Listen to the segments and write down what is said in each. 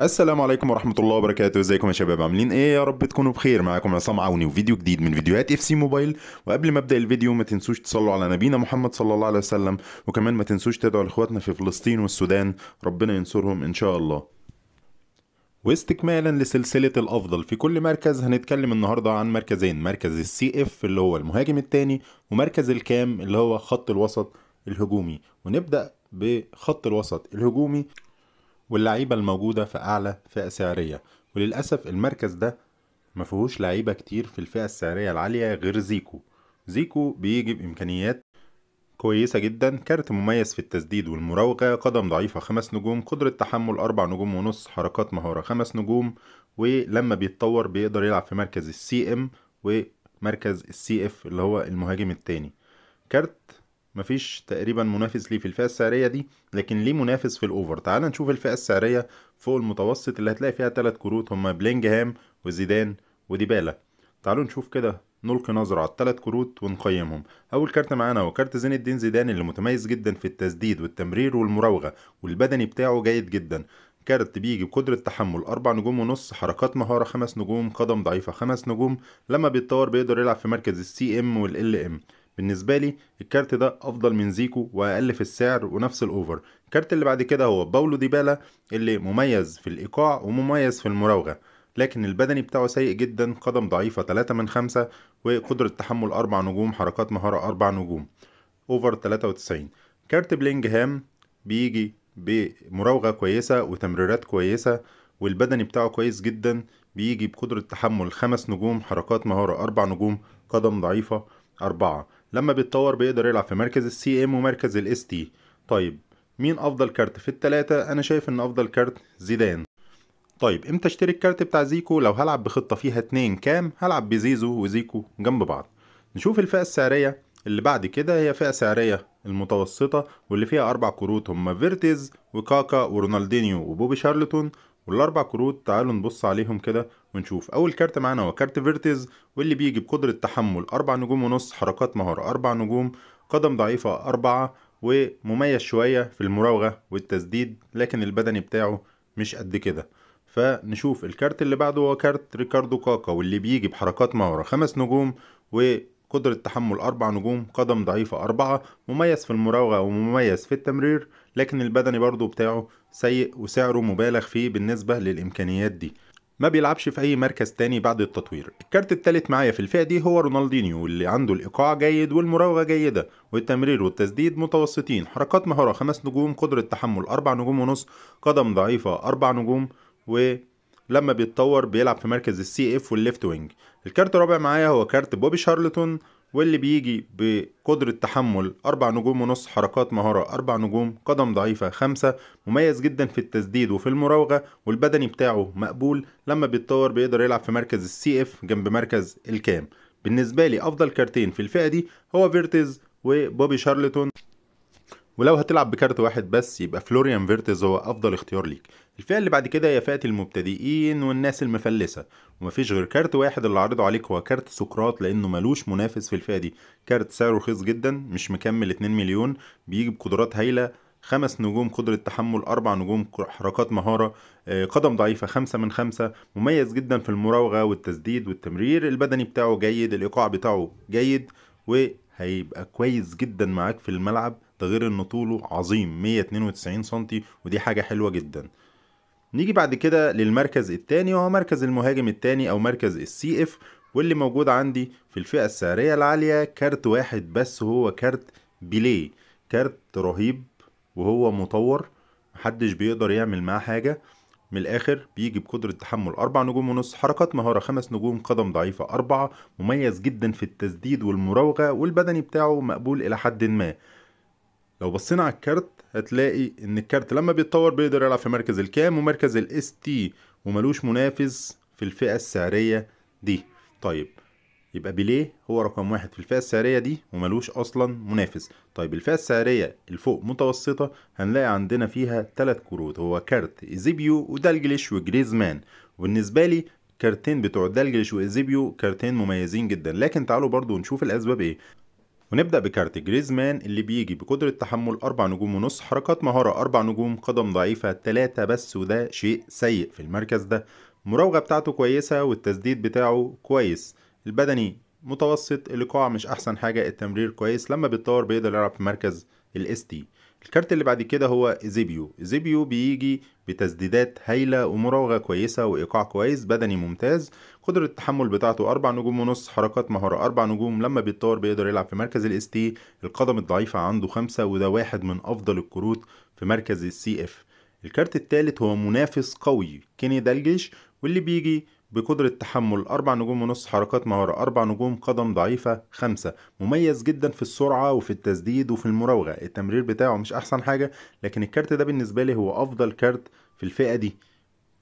السلام عليكم ورحمة الله وبركاته ازيكم يا شباب عاملين ايه يا رب تكونوا بخير معاكم عصام عوني وفيديو جديد من فيديوهات اف سي موبايل وقبل ما ابدا الفيديو ما تنسوش تصلوا على نبينا محمد صلى الله عليه وسلم وكمان ما تنسوش تدعوا لاخواتنا في فلسطين والسودان ربنا ينصرهم ان شاء الله واستكمالا لسلسلة الأفضل في كل مركز هنتكلم النهاردة عن مركزين مركز السي اف اللي هو المهاجم الثاني ومركز الكام اللي هو خط الوسط الهجومي ونبدأ بخط الوسط الهجومي واللعيبه الموجوده في اعلى فئه سعريه وللاسف المركز ده ما فيهوش لعيبه كتير في الفئه السعريه العاليه غير زيكو زيكو بيجي بامكانيات كويسة جدا كارت مميز في التسديد والمراوغة قدم ضعيفة خمس نجوم قدرة تحمل أربع نجوم ونص حركات مهارة خمس نجوم ولما بيتطور بيقدر يلعب في مركز السي ام ومركز السي اف اللي هو المهاجم التاني كارت مفيش تقريبا منافس ليه في الفئه السعريه دي لكن ليه منافس في الاوفر تعال نشوف الفئه السعريه فوق المتوسط اللي هتلاقي فيها ثلاث كروت هما بلينجهام وزيدان وديبالا تعالوا نشوف كده نلقي نظرة على الثلاث كروت ونقيمهم أول كارت معانا هو كارت زين الدين زيدان اللي متميز جدا في التسديد والتمرير والمراوغة والبدني بتاعه جيد جدا كارت بيجي بقدرة تحمل أربع نجوم ونص حركات مهارة خمس نجوم قدم ضعيفة خمس نجوم لما بيتطور بيقدر يلعب في مركز السي ام والال ام بالنسبه لي الكارت ده افضل من زيكو واقل في السعر ونفس الاوفر الكارت اللي بعد كده هو باولو ديبالا اللي مميز في الايقاع ومميز في المراوغه لكن البدني بتاعه سيء جدا قدم ضعيفه 3 من 5 وقدره تحمل 4 نجوم حركات مهاره 4 نجوم اوفر 93 كارت بلينجهام بيجي بمراوغه كويسه وتمريرات كويسه والبدني بتاعه كويس جدا بيجي بقدرة تحمل 5 نجوم حركات مهارة 4 نجوم قدم ضعيفة 4 لما بيتطور بيقدر يلعب في مركز السي ام ومركز الاس تي طيب مين افضل كارت في التلاتة انا شايف ان افضل كارت زيدان طيب امتى اشتري الكارت بتاع زيكو لو هلعب بخطة فيها اتنين كام هلعب بزيزو وزيكو جنب بعض نشوف الفئة السعرية اللي بعد كده هي فئة سعرية المتوسطة واللي فيها أربع كروت هما فيرتيز وكاكا ورونالدينيو وبوبي شارلتون والاربع كروت تعالوا نبص عليهم كده ونشوف اول كارت معانا هو كارت فيرتيز واللي بيجي بقدرة تحمل اربع نجوم ونص حركات مهارة اربع نجوم قدم ضعيفة اربعة ومميز شوية في المراوغة والتسديد لكن البدني بتاعه مش قد كده فنشوف الكارت اللي بعده هو كارت ريكاردو كاكا واللي بيجي بحركات مهارة خمس نجوم و قدرة تحمل أربع نجوم قدم ضعيفة أربعة مميز في المراوغة ومميز في التمرير لكن البدني برضه بتاعه سيء وسعره مبالغ فيه بالنسبة للإمكانيات دي ما بيلعبش في اي مركز تاني بعد التطوير الكارت التالت معايا في الفئه دي هو رونالدينيو اللي عنده الايقاع جيد والمراوغه جيده والتمرير والتسديد متوسطين حركات مهاره خمس نجوم قدره تحمل اربع نجوم ونص قدم ضعيفه اربع نجوم و لما بيتطور بيلعب في مركز السي اف والليفت وينج الكارت الرابع معايا هو كارت بوبي شارلتون واللي بيجي بقدرة تحمل أربع نجوم ونص حركات مهارة أربع نجوم قدم ضعيفة خمسة مميز جدا في التسديد وفي المراوغة والبدني بتاعه مقبول لما بيتطور بيقدر يلعب في مركز السي اف جنب مركز الكام بالنسبة لي أفضل كارتين في الفئة دي هو فيرتز وبوبي شارلتون ولو هتلعب بكارت واحد بس يبقى فلوريان فيرتز هو افضل اختيار ليك الفئه اللي بعد كده هي فئه المبتدئين والناس المفلسه ومفيش غير كارت واحد اللي عارضه عليك هو كارت سقراط لانه ملوش منافس في الفئه دي كارت سعره رخيص جدا مش مكمل 2 مليون بيجي بقدرات هايله خمس نجوم قدرة تحمل أربع نجوم حركات مهارة آه، قدم ضعيفة خمسة من خمسة مميز جدا في المراوغة والتسديد والتمرير البدني بتاعه جيد الإيقاع بتاعه جيد وهيبقى كويس جدا معاك في الملعب ده غير ان طوله عظيم 192 سم ودي حاجه حلوه جدا نيجي بعد كده للمركز الثاني وهو مركز المهاجم الثاني او مركز السي اف واللي موجود عندي في الفئه السعريه العاليه كارت واحد بس هو كارت بيليه كارت رهيب وهو مطور محدش بيقدر يعمل معاه حاجه من الآخر بيجي بقدرة تحمل أربع نجوم ونص حركات مهارة خمس نجوم قدم ضعيفة أربعة مميز جدا في التسديد والمراوغة والبدني بتاعه مقبول إلى حد ما لو بصينا على الكارت هتلاقي ان الكارت لما بيتطور بيقدر يلعب في مركز الكام ومركز الاس تي وملوش منافس في الفئة السعرية دي طيب يبقى بيليه هو رقم واحد في الفئة السعرية دي وملوش أصلا منافس طيب الفئة السعرية الفوق متوسطة هنلاقي عندنا فيها تلات كروت هو كارت إيزيبيو ودالجليش وجريزمان وبالنسبة لي كارتين بتوع دالجليش وإيزيبيو كارتين مميزين جدا لكن تعالوا برضو نشوف الأسباب إيه ونبدأ بكارت جريزمان اللي بيجي بقدرة تحمل أربع نجوم ونص حركات مهارة أربع نجوم قدم ضعيفة 3 بس وده شيء سيء في المركز ده المراوغة بتاعته كويسة والتسديد بتاعه كويس البدني متوسط الايقاع مش أحسن حاجة التمرير كويس لما بيتطور بيقدر يلعب في مركز الاس تي الكارت اللي بعد كده هو زيبيو زيبيو بيجي بتسديدات هايلة ومراوغة كويسة وإيقاع كويس بدني ممتاز قدرة التحمل بتاعته أربع نجوم ونص حركات مهارة أربع نجوم لما بيتطور بيقدر يلعب في مركز الاس تي القدم الضعيفة عنده خمسة وده واحد من أفضل الكروت في مركز السي اف الكارت الثالث هو منافس قوي كيني دالجيش واللي بيجي بقدرة تحمل أربع نجوم ونص حركات مهارة أربع نجوم قدم ضعيفة خمسة مميز جدا في السرعة وفي التسديد وفي المراوغة التمرير بتاعه مش أحسن حاجة لكن الكارت ده بالنسبة لي هو أفضل كارت في الفئة دي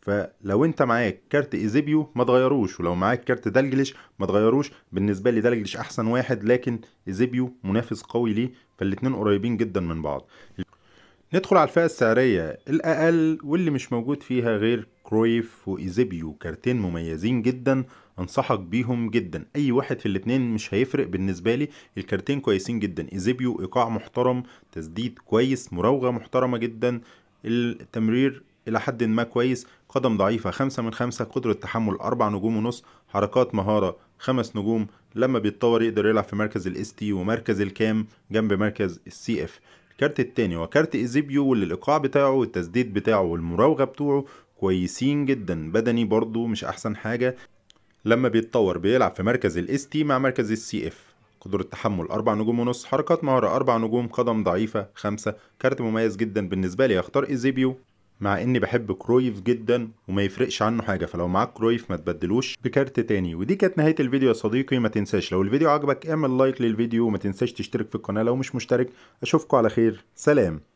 فلو انت معاك كارت ايزيبيو ما تغيروش ولو معاك كارت دلجلش ما تغيروش بالنسبه لي دلجلش احسن واحد لكن ايزيبيو منافس قوي ليه فالاتنين قريبين جدا من بعض ندخل على الفئة السعرية الأقل واللي مش موجود فيها غير كرويف وإيزيبيو كارتين مميزين جدا أنصحك بيهم جدا أي واحد في الاتنين مش هيفرق بالنسبة لي الكارتين كويسين جدا إيزيبيو إيقاع محترم تسديد كويس مراوغة محترمة جدا التمرير إلى حد ما كويس قدم ضعيفة خمسة من خمسة قدرة تحمل أربع نجوم ونص حركات مهارة خمس نجوم لما بيتطور يقدر يلعب في مركز الاس تي ومركز الكام جنب مركز السي اف الكارت التاني هو كارت ايزيبيو واللي الايقاع بتاعه والتسديد بتاعه والمراوغه بتوعه كويسين جدا بدني برضو مش احسن حاجه لما بيتطور بيلعب في مركز الاس تي مع مركز السي اف قدرة تحمل أربع نجوم ونص حركات مهارة أربع نجوم قدم ضعيفة خمسة كارت مميز جدا بالنسبة لي أختار إيزيبيو مع اني بحب كرويف جدا وما يفرقش عنه حاجه فلو معاك كرويف ما تبدلوش بكارت تاني ودي كانت نهايه الفيديو يا صديقي ما تنساش لو الفيديو عجبك اعمل لايك للفيديو وما تنساش تشترك في القناه لو مش مشترك اشوفكم على خير سلام